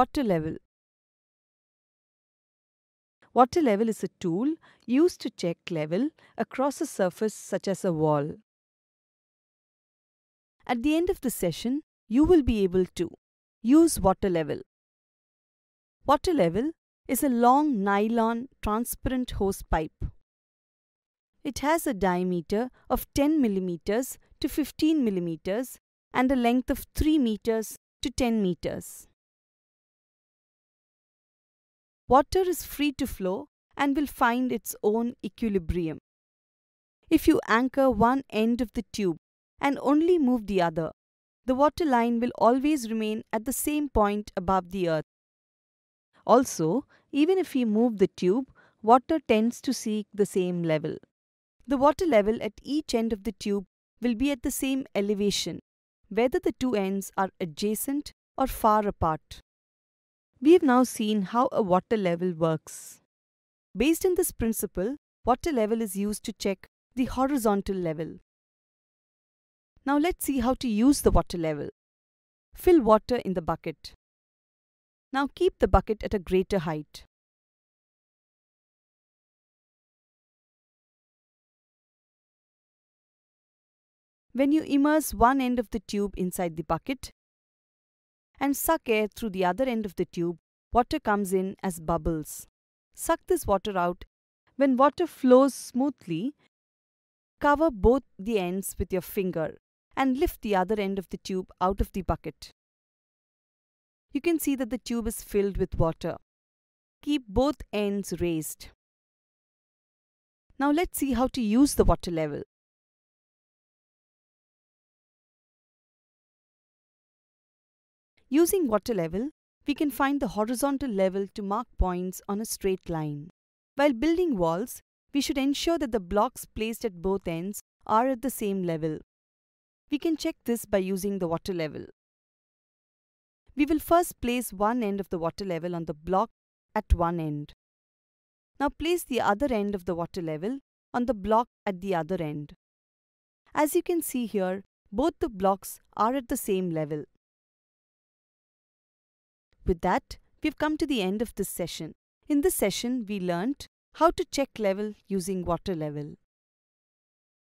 Water level. Water level is a tool used to check level across a surface such as a wall. At the end of the session, you will be able to use water level. Water level is a long nylon transparent hose pipe. It has a diameter of 10 millimeters to 15 millimeters and a length of 3 meters to 10 meters water is free to flow and will find its own equilibrium. If you anchor one end of the tube and only move the other, the water line will always remain at the same point above the earth. Also, even if we move the tube, water tends to seek the same level. The water level at each end of the tube will be at the same elevation, whether the two ends are adjacent or far apart. We have now seen how a water level works. Based on this principle, water level is used to check the horizontal level. Now let's see how to use the water level. Fill water in the bucket. Now keep the bucket at a greater height. When you immerse one end of the tube inside the bucket, and suck air through the other end of the tube, water comes in as bubbles. Suck this water out. When water flows smoothly, cover both the ends with your finger and lift the other end of the tube out of the bucket. You can see that the tube is filled with water. Keep both ends raised. Now let's see how to use the water level. Using water level, we can find the horizontal level to mark points on a straight line. While building walls, we should ensure that the blocks placed at both ends are at the same level. We can check this by using the water level. We will first place one end of the water level on the block at one end. Now place the other end of the water level on the block at the other end. As you can see here, both the blocks are at the same level. With that, we've come to the end of this session. In this session, we learnt how to check level using water level,